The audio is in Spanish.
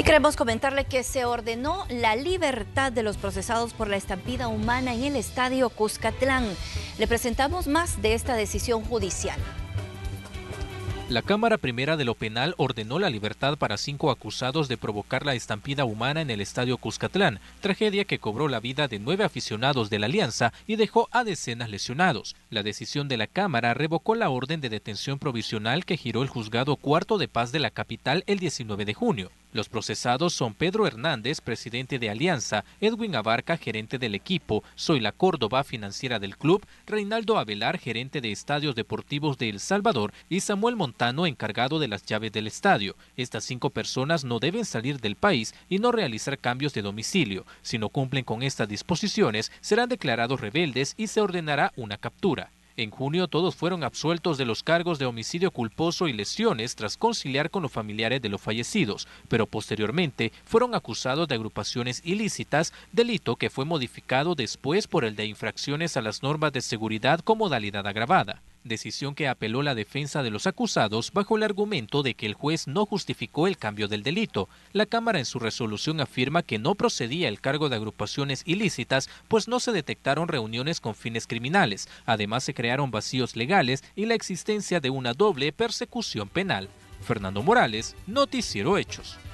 Y queremos comentarle que se ordenó la libertad de los procesados por la estampida humana en el estadio Cuscatlán. Le presentamos más de esta decisión judicial. La Cámara Primera de lo Penal ordenó la libertad para cinco acusados de provocar la estampida humana en el Estadio Cuscatlán, tragedia que cobró la vida de nueve aficionados de la Alianza y dejó a decenas lesionados. La decisión de la Cámara revocó la orden de detención provisional que giró el Juzgado Cuarto de Paz de la capital el 19 de junio. Los procesados son Pedro Hernández, presidente de Alianza, Edwin Abarca, gerente del equipo, Soy Córdoba, financiera del club, Reinaldo Avelar, gerente de estadios deportivos de El Salvador y Samuel Montano, encargado de las llaves del estadio. Estas cinco personas no deben salir del país y no realizar cambios de domicilio. Si no cumplen con estas disposiciones, serán declarados rebeldes y se ordenará una captura. En junio todos fueron absueltos de los cargos de homicidio culposo y lesiones tras conciliar con los familiares de los fallecidos, pero posteriormente fueron acusados de agrupaciones ilícitas, delito que fue modificado después por el de infracciones a las normas de seguridad con modalidad agravada decisión que apeló la defensa de los acusados bajo el argumento de que el juez no justificó el cambio del delito. La Cámara en su resolución afirma que no procedía el cargo de agrupaciones ilícitas, pues no se detectaron reuniones con fines criminales. Además, se crearon vacíos legales y la existencia de una doble persecución penal. Fernando Morales, Noticiero Hechos.